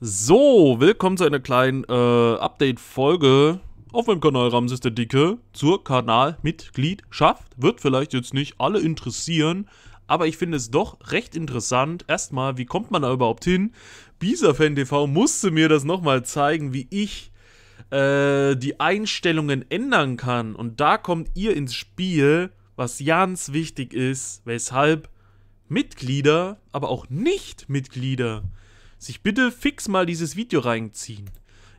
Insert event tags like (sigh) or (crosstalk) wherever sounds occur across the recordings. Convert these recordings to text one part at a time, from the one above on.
So, willkommen zu einer kleinen äh, Update-Folge auf meinem Kanal Ramses der Dicke zur Kanalmitgliedschaft. Wird vielleicht jetzt nicht alle interessieren, aber ich finde es doch recht interessant. Erstmal, wie kommt man da überhaupt hin? Bisafan TV musste mir das nochmal zeigen, wie ich äh, die Einstellungen ändern kann. Und da kommt ihr ins Spiel, was ganz wichtig ist, weshalb Mitglieder, aber auch Nicht-Mitglieder sich bitte fix mal dieses Video reinziehen.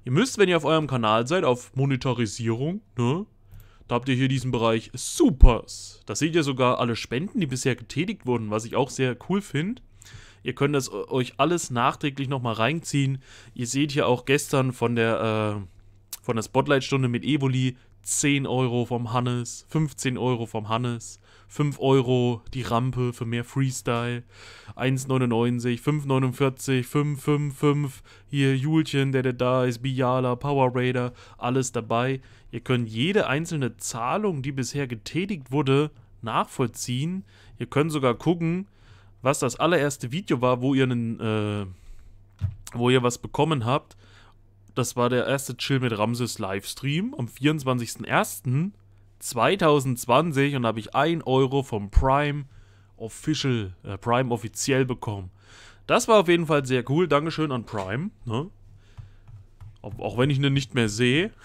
Ihr müsst, wenn ihr auf eurem Kanal seid, auf Monetarisierung, ne? Da habt ihr hier diesen Bereich Supers. Da seht ihr sogar alle Spenden, die bisher getätigt wurden, was ich auch sehr cool finde. Ihr könnt das euch alles nachträglich nochmal reinziehen. Ihr seht hier auch gestern von der, äh, von der Spotlight-Stunde mit Evoli 10 Euro vom Hannes, 15 Euro vom Hannes, 5 Euro die Rampe für mehr Freestyle, 1,99, 5,49, 5,55, hier Julchen, der, der da ist, Biala, Power Raider, alles dabei. Ihr könnt jede einzelne Zahlung, die bisher getätigt wurde, nachvollziehen. Ihr könnt sogar gucken, was das allererste Video war, wo ihr einen, äh, wo ihr was bekommen habt. Das war der erste Chill mit Ramses Livestream am 24.01. 2020 und habe ich 1 Euro vom Prime Official, äh, Prime offiziell bekommen. Das war auf jeden Fall sehr cool. Dankeschön an Prime. Ne? auch wenn ich ihn nicht mehr sehe. (laughs)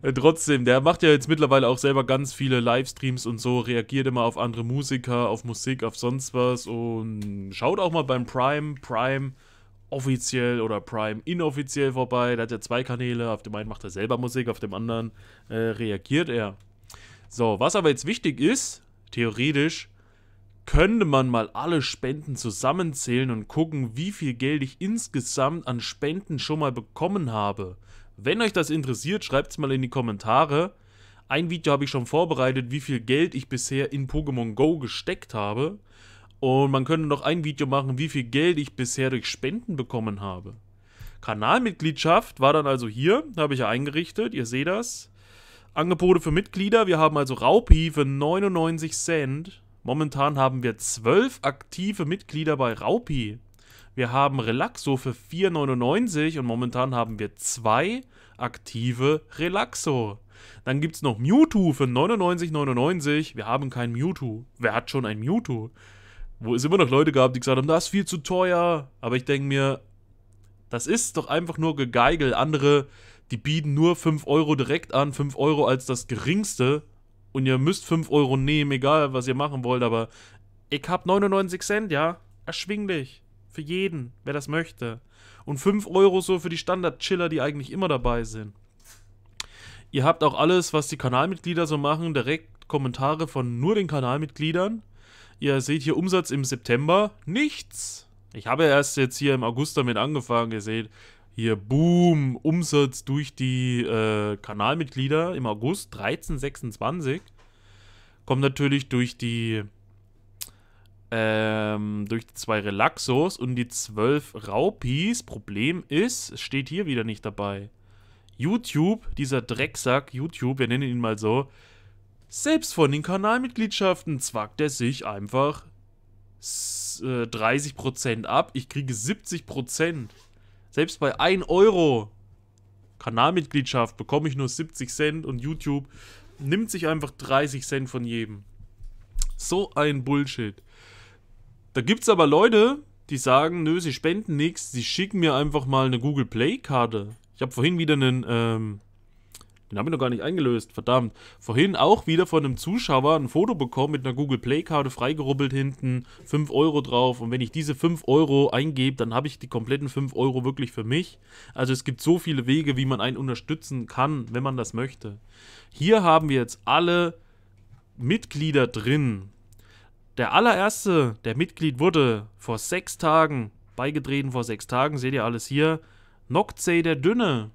Äh, trotzdem, der macht ja jetzt mittlerweile auch selber ganz viele Livestreams und so, reagiert immer auf andere Musiker, auf Musik, auf sonst was und schaut auch mal beim Prime, Prime offiziell oder Prime inoffiziell vorbei. Da hat er zwei Kanäle. Auf dem einen macht er selber Musik, auf dem anderen äh, reagiert er. So, was aber jetzt wichtig ist, theoretisch, könnte man mal alle Spenden zusammenzählen und gucken, wie viel Geld ich insgesamt an Spenden schon mal bekommen habe. Wenn euch das interessiert, schreibt es mal in die Kommentare. Ein Video habe ich schon vorbereitet, wie viel Geld ich bisher in Pokémon Go gesteckt habe. Und man könnte noch ein Video machen, wie viel Geld ich bisher durch Spenden bekommen habe. Kanalmitgliedschaft war dann also hier, habe ich ja eingerichtet, ihr seht das. Angebote für Mitglieder, wir haben also Raupi für 99 Cent. Momentan haben wir 12 aktive Mitglieder bei Raupi. Wir haben Relaxo für 4,99 und momentan haben wir zwei aktive Relaxo. Dann gibt es noch Mewtwo für 99,99. ,99. Wir haben kein Mewtwo. Wer hat schon ein Mewtwo? wo es immer noch Leute gab, die gesagt haben, das ist viel zu teuer. Aber ich denke mir, das ist doch einfach nur Gegeigel. Andere, die bieten nur 5 Euro direkt an, 5 Euro als das geringste. Und ihr müsst 5 Euro nehmen, egal was ihr machen wollt, aber ich habe 99 Cent, ja. Erschwinglich. Für jeden, wer das möchte. Und 5 Euro so für die Standard-Chiller, die eigentlich immer dabei sind. Ihr habt auch alles, was die Kanalmitglieder so machen, direkt Kommentare von nur den Kanalmitgliedern. Ihr seht hier Umsatz im September. Nichts. Ich habe erst jetzt hier im August damit angefangen. Ihr seht hier, boom, Umsatz durch die äh, Kanalmitglieder im August 1326. Kommt natürlich durch die ähm, durch die zwei Relaxos und die zwölf Raupis. Problem ist, es steht hier wieder nicht dabei. YouTube, dieser Drecksack, YouTube, wir nennen ihn mal so, selbst von den Kanalmitgliedschaften zwackt er sich einfach 30% äh, ab. Ich kriege 70%. Selbst bei 1 Euro Kanalmitgliedschaft bekomme ich nur 70 Cent und YouTube nimmt sich einfach 30 Cent von jedem. So ein Bullshit. Da gibt es aber Leute, die sagen, nö, sie spenden nichts, sie schicken mir einfach mal eine Google Play-Karte. Ich habe vorhin wieder einen ähm, den habe ich noch gar nicht eingelöst, verdammt. Vorhin auch wieder von einem Zuschauer ein Foto bekommen mit einer Google Play-Karte freigerubbelt hinten, 5 Euro drauf. Und wenn ich diese 5 Euro eingebe, dann habe ich die kompletten 5 Euro wirklich für mich. Also es gibt so viele Wege, wie man einen unterstützen kann, wenn man das möchte. Hier haben wir jetzt alle Mitglieder drin. Der allererste, der Mitglied wurde vor sechs Tagen, beigetreten vor sechs Tagen, seht ihr alles hier, Nocte der Dünne,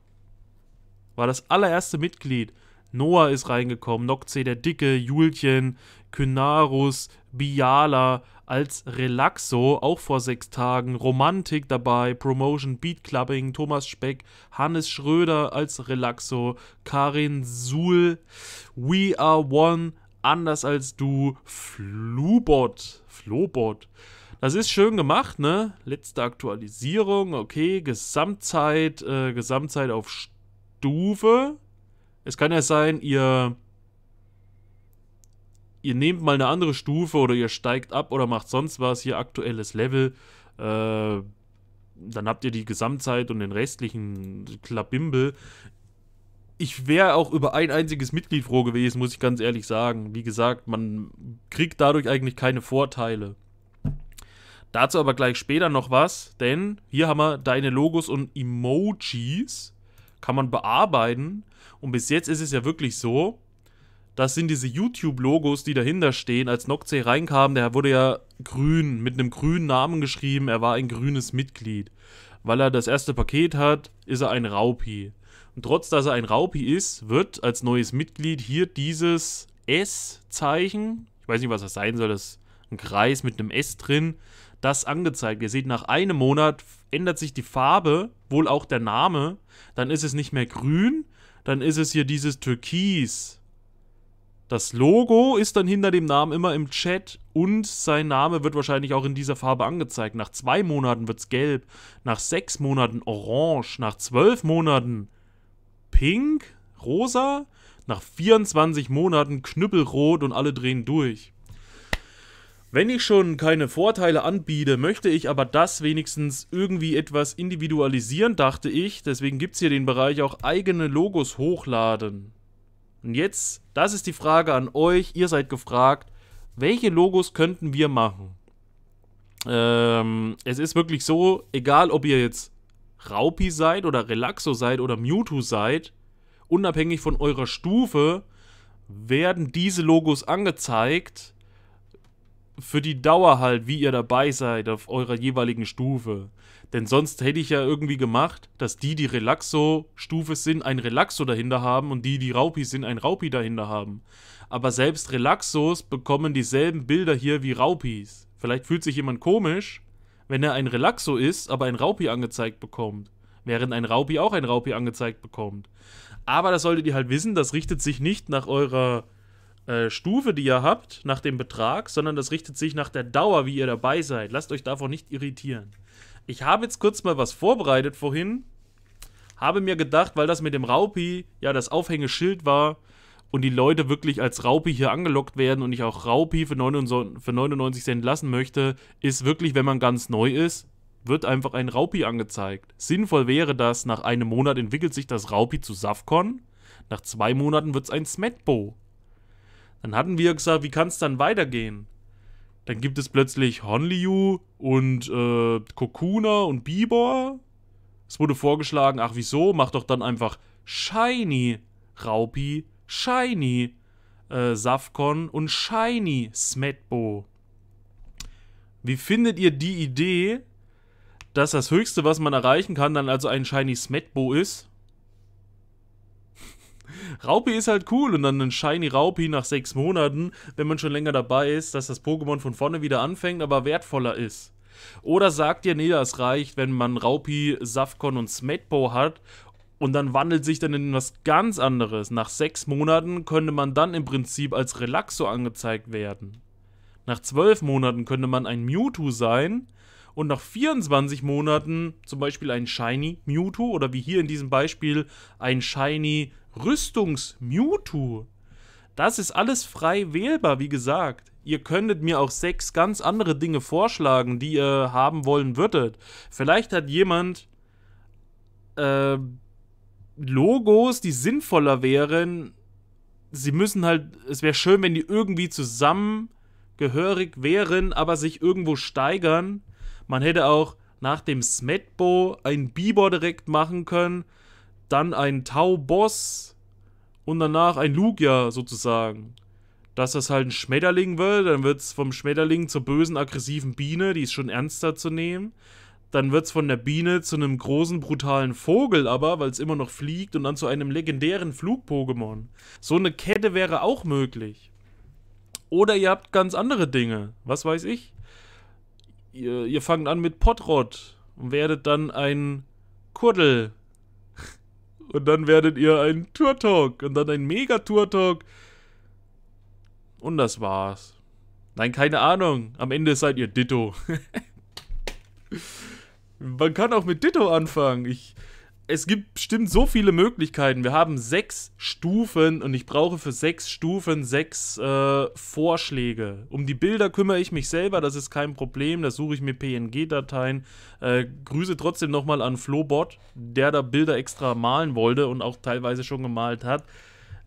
war das allererste Mitglied. Noah ist reingekommen, Nokze der Dicke, Julchen, Kynarus, Biala als Relaxo, auch vor sechs Tagen, Romantik dabei, Promotion, Beat Clubbing, Thomas Speck, Hannes Schröder als Relaxo, Karin Suhl, We Are One, anders als du, Flubot, Flobot. Das ist schön gemacht, ne? Letzte Aktualisierung, okay, Gesamtzeit, äh, Gesamtzeit auf St Stufe. Es kann ja sein, ihr ihr nehmt mal eine andere Stufe oder ihr steigt ab oder macht sonst was, hier aktuelles Level, äh, dann habt ihr die Gesamtzeit und den restlichen Klabimbel. Ich wäre auch über ein einziges Mitglied froh gewesen, muss ich ganz ehrlich sagen. Wie gesagt, man kriegt dadurch eigentlich keine Vorteile. Dazu aber gleich später noch was, denn hier haben wir deine Logos und Emojis kann man bearbeiten. Und bis jetzt ist es ja wirklich so, das sind diese YouTube-Logos, die dahinter stehen. Als Nocte reinkam, der wurde ja grün, mit einem grünen Namen geschrieben. Er war ein grünes Mitglied. Weil er das erste Paket hat, ist er ein Raupi. Und trotz, dass er ein Raupi ist, wird als neues Mitglied hier dieses S-Zeichen, ich weiß nicht, was das sein soll, das ist ein Kreis mit einem S drin, das angezeigt. Ihr seht, nach einem Monat ändert sich die Farbe, wohl auch der Name, dann ist es nicht mehr grün, dann ist es hier dieses Türkis. Das Logo ist dann hinter dem Namen immer im Chat und sein Name wird wahrscheinlich auch in dieser Farbe angezeigt. Nach zwei Monaten wird es gelb, nach sechs Monaten orange, nach zwölf Monaten pink, rosa, nach 24 Monaten knüppelrot und alle drehen durch. Wenn ich schon keine Vorteile anbiete, möchte ich aber das wenigstens irgendwie etwas individualisieren, dachte ich. Deswegen gibt es hier den Bereich auch eigene Logos hochladen. Und jetzt, das ist die Frage an euch. Ihr seid gefragt, welche Logos könnten wir machen? Ähm, es ist wirklich so, egal ob ihr jetzt Raupi seid oder Relaxo seid oder Mewtwo seid, unabhängig von eurer Stufe, werden diese Logos angezeigt für die Dauer halt, wie ihr dabei seid auf eurer jeweiligen Stufe. Denn sonst hätte ich ja irgendwie gemacht, dass die, die Relaxo-Stufe sind, ein Relaxo dahinter haben und die, die Raupi sind, ein Raupi dahinter haben. Aber selbst Relaxos bekommen dieselben Bilder hier wie Raupis. Vielleicht fühlt sich jemand komisch, wenn er ein Relaxo ist, aber ein Raupi angezeigt bekommt. Während ein Raupi auch ein Raupi angezeigt bekommt. Aber das solltet ihr halt wissen, das richtet sich nicht nach eurer äh, Stufe, die ihr habt, nach dem Betrag, sondern das richtet sich nach der Dauer, wie ihr dabei seid. Lasst euch davon nicht irritieren. Ich habe jetzt kurz mal was vorbereitet vorhin. Habe mir gedacht, weil das mit dem Raupi ja das Aufhängeschild war und die Leute wirklich als Raupi hier angelockt werden und ich auch Raupi für 99 Cent lassen möchte, ist wirklich, wenn man ganz neu ist, wird einfach ein Raupi angezeigt. Sinnvoll wäre das, nach einem Monat entwickelt sich das Raupi zu Safcon, nach zwei Monaten wird es ein Smetbo. Dann hatten wir gesagt, wie kann es dann weitergehen? Dann gibt es plötzlich Honliu und äh, Kokuna und Bibor. Es wurde vorgeschlagen, ach wieso, mach doch dann einfach Shiny Raupi, Shiny äh, Safcon und Shiny Smetbo. Wie findet ihr die Idee, dass das Höchste, was man erreichen kann, dann also ein Shiny Smetbo ist? Raupi ist halt cool und dann ein Shiny Raupi nach sechs Monaten, wenn man schon länger dabei ist, dass das Pokémon von vorne wieder anfängt, aber wertvoller ist. Oder sagt ihr, nee, das reicht, wenn man Raupi, Safkon und Smetbo hat und dann wandelt sich dann in was ganz anderes. Nach sechs Monaten könnte man dann im Prinzip als Relaxo angezeigt werden. Nach zwölf Monaten könnte man ein Mewtwo sein und nach 24 Monaten zum Beispiel ein Shiny Mewtwo oder wie hier in diesem Beispiel ein Shiny Rüstungs-Mewtwo. Das ist alles frei wählbar, wie gesagt. Ihr könntet mir auch sechs ganz andere Dinge vorschlagen, die ihr haben wollen würdet. Vielleicht hat jemand äh, Logos, die sinnvoller wären. Sie müssen halt, es wäre schön, wenn die irgendwie zusammengehörig wären, aber sich irgendwo steigern. Man hätte auch nach dem Smetbo ein Bibo direkt machen können dann ein Tau-Boss und danach ein Lugia sozusagen. Dass das halt ein Schmetterling wird, dann wird es vom Schmetterling zur bösen, aggressiven Biene, die ist schon ernster zu nehmen. Dann wird es von der Biene zu einem großen, brutalen Vogel aber, weil es immer noch fliegt, und dann zu einem legendären Flug-Pokémon. So eine Kette wäre auch möglich. Oder ihr habt ganz andere Dinge, was weiß ich. Ihr, ihr fangt an mit Potrod und werdet dann ein Kuddel und dann werdet ihr ein Tour-Talk und dann ein Mega-Tour-Talk. Und das war's. Nein, keine Ahnung. Am Ende seid ihr Ditto. (laughs) Man kann auch mit Ditto anfangen. Ich es gibt bestimmt so viele Möglichkeiten. Wir haben sechs Stufen und ich brauche für sechs Stufen sechs äh, Vorschläge. Um die Bilder kümmere ich mich selber, das ist kein Problem. Da suche ich mir PNG-Dateien. Äh, grüße trotzdem nochmal an Flobot, der da Bilder extra malen wollte und auch teilweise schon gemalt hat.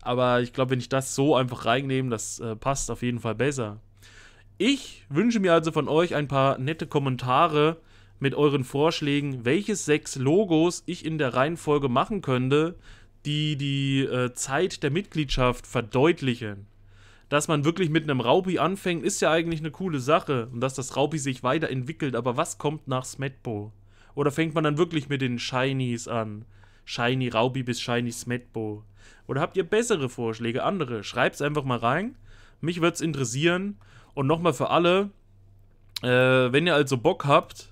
Aber ich glaube, wenn ich das so einfach reinnehme, das äh, passt auf jeden Fall besser. Ich wünsche mir also von euch ein paar nette Kommentare mit euren Vorschlägen, welches sechs Logos ich in der Reihenfolge machen könnte, die die äh, Zeit der Mitgliedschaft verdeutlichen. Dass man wirklich mit einem Raupi anfängt, ist ja eigentlich eine coole Sache und dass das Raupi sich weiterentwickelt, aber was kommt nach Smetbo? Oder fängt man dann wirklich mit den Shinies an? Shiny Raupi bis Shiny Smetbo. Oder habt ihr bessere Vorschläge, andere? Schreibt es einfach mal rein. Mich würde es interessieren. Und nochmal für alle, äh, wenn ihr also Bock habt,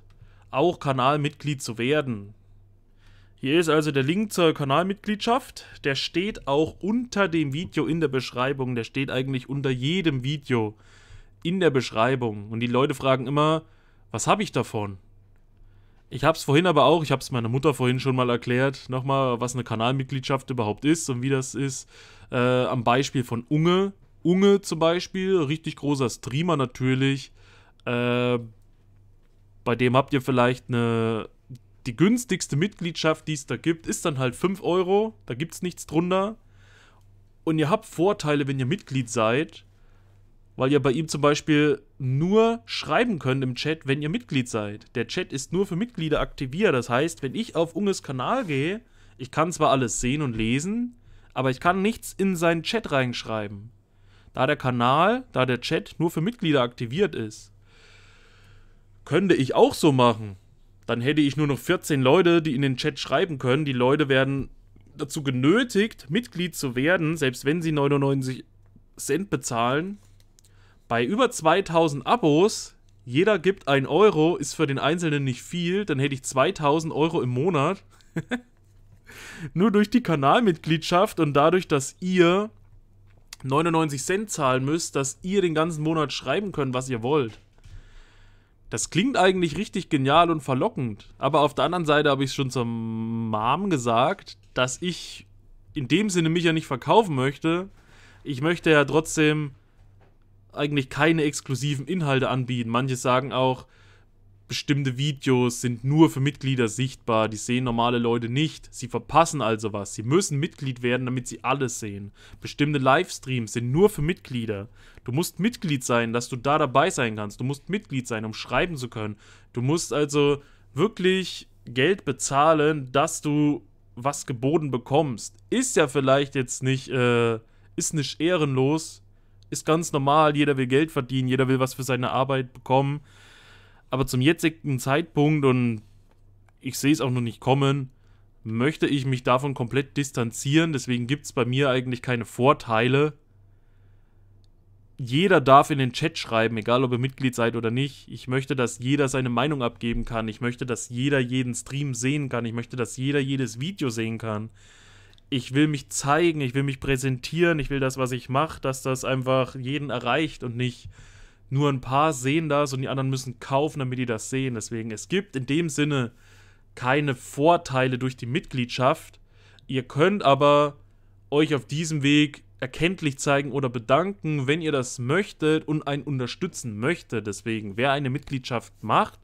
auch Kanalmitglied zu werden. Hier ist also der Link zur Kanalmitgliedschaft. Der steht auch unter dem Video in der Beschreibung. Der steht eigentlich unter jedem Video in der Beschreibung. Und die Leute fragen immer, was habe ich davon? Ich habe es vorhin aber auch, ich habe es meiner Mutter vorhin schon mal erklärt, nochmal, was eine Kanalmitgliedschaft überhaupt ist und wie das ist. Äh, am Beispiel von Unge. Unge zum Beispiel, richtig großer Streamer natürlich. Äh, bei dem habt ihr vielleicht eine. Die günstigste Mitgliedschaft, die es da gibt, ist dann halt 5 Euro. Da gibt es nichts drunter. Und ihr habt Vorteile, wenn ihr Mitglied seid, weil ihr bei ihm zum Beispiel nur schreiben könnt im Chat, wenn ihr Mitglied seid. Der Chat ist nur für Mitglieder aktiviert. Das heißt, wenn ich auf Unges Kanal gehe, ich kann zwar alles sehen und lesen, aber ich kann nichts in seinen Chat reinschreiben. Da der Kanal, da der Chat nur für Mitglieder aktiviert ist könnte ich auch so machen. Dann hätte ich nur noch 14 Leute, die in den Chat schreiben können. Die Leute werden dazu genötigt, Mitglied zu werden, selbst wenn sie 99 Cent bezahlen. Bei über 2000 Abos, jeder gibt 1 Euro, ist für den Einzelnen nicht viel, dann hätte ich 2000 Euro im Monat. (laughs) Nur durch die Kanalmitgliedschaft und dadurch, dass ihr 99 Cent zahlen müsst, dass ihr den ganzen Monat schreiben könnt, was ihr wollt. Das klingt eigentlich richtig genial und verlockend. Aber auf der anderen Seite habe ich es schon zur Mom gesagt, dass ich in dem Sinne mich ja nicht verkaufen möchte. Ich möchte ja trotzdem eigentlich keine exklusiven Inhalte anbieten. Manche sagen auch, bestimmte Videos sind nur für Mitglieder sichtbar, die sehen normale Leute nicht. Sie verpassen also was. Sie müssen Mitglied werden, damit sie alles sehen. Bestimmte Livestreams sind nur für Mitglieder. Du musst Mitglied sein, dass du da dabei sein kannst. Du musst Mitglied sein, um schreiben zu können. Du musst also wirklich Geld bezahlen, dass du was geboten bekommst. Ist ja vielleicht jetzt nicht, äh, ist nicht ehrenlos. Ist ganz normal, jeder will Geld verdienen, jeder will was für seine Arbeit bekommen. Aber zum jetzigen Zeitpunkt und ich sehe es auch noch nicht kommen, möchte ich mich davon komplett distanzieren. Deswegen gibt es bei mir eigentlich keine Vorteile. Jeder darf in den Chat schreiben, egal ob ihr Mitglied seid oder nicht. Ich möchte, dass jeder seine Meinung abgeben kann. Ich möchte, dass jeder jeden Stream sehen kann. Ich möchte, dass jeder jedes Video sehen kann. Ich will mich zeigen, ich will mich präsentieren, ich will das, was ich mache, dass das einfach jeden erreicht und nicht nur ein paar sehen das und die anderen müssen kaufen, damit die das sehen. Deswegen, es gibt in dem Sinne keine Vorteile durch die Mitgliedschaft. Ihr könnt aber euch auf diesem Weg erkenntlich zeigen oder bedanken, wenn ihr das möchtet und einen unterstützen möchtet. Deswegen, wer eine Mitgliedschaft macht,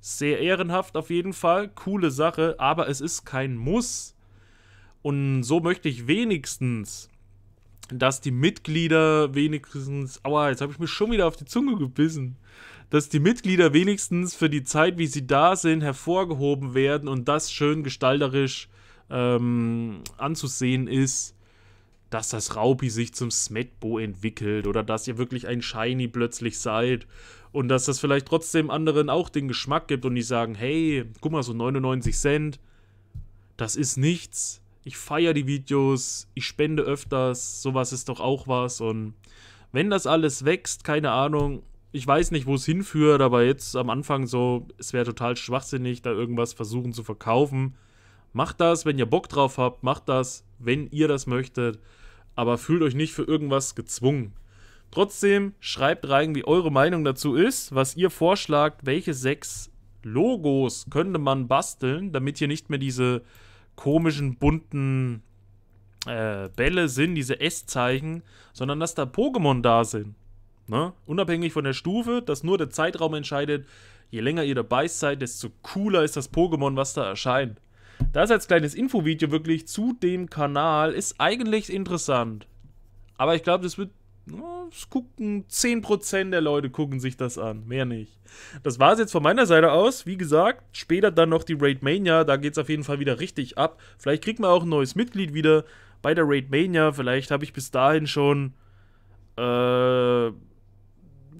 sehr ehrenhaft auf jeden Fall, coole Sache, aber es ist kein Muss. Und so möchte ich wenigstens dass die Mitglieder wenigstens, aua, jetzt habe ich mir schon wieder auf die Zunge gebissen, dass die Mitglieder wenigstens für die Zeit, wie sie da sind, hervorgehoben werden und das schön gestalterisch ähm, anzusehen ist, dass das Raupi sich zum Smetbo entwickelt oder dass ihr wirklich ein Shiny plötzlich seid und dass das vielleicht trotzdem anderen auch den Geschmack gibt und die sagen, hey, guck mal, so 99 Cent, das ist nichts, ich feiere die Videos, ich spende öfters, sowas ist doch auch was. Und wenn das alles wächst, keine Ahnung, ich weiß nicht, wo es hinführt, aber jetzt am Anfang so, es wäre total schwachsinnig, da irgendwas versuchen zu verkaufen. Macht das, wenn ihr Bock drauf habt, macht das, wenn ihr das möchtet, aber fühlt euch nicht für irgendwas gezwungen. Trotzdem schreibt rein, wie eure Meinung dazu ist, was ihr vorschlagt, welche sechs Logos könnte man basteln, damit hier nicht mehr diese komischen, bunten äh, Bälle sind, diese S-Zeichen, sondern dass da Pokémon da sind. Ne? Unabhängig von der Stufe, dass nur der Zeitraum entscheidet, je länger ihr dabei seid, desto cooler ist das Pokémon, was da erscheint. Das als kleines Infovideo wirklich zu dem Kanal ist eigentlich interessant. Aber ich glaube, das wird es gucken 10% der Leute gucken sich das an, mehr nicht. Das war es jetzt von meiner Seite aus. Wie gesagt, später dann noch die Raid Mania, da geht es auf jeden Fall wieder richtig ab. Vielleicht kriegt man auch ein neues Mitglied wieder bei der Raid Mania. Vielleicht habe ich bis dahin schon äh,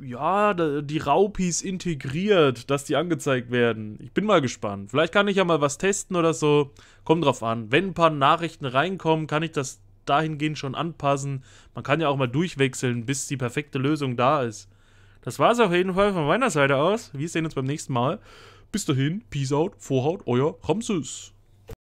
ja, die Raupis integriert, dass die angezeigt werden. Ich bin mal gespannt. Vielleicht kann ich ja mal was testen oder so. Kommt drauf an. Wenn ein paar Nachrichten reinkommen, kann ich das dahingehend schon anpassen. Man kann ja auch mal durchwechseln, bis die perfekte Lösung da ist. Das war es auf jeden Fall von meiner Seite aus. Wir sehen uns beim nächsten Mal. Bis dahin, Peace out, Vorhaut, euer Ramses.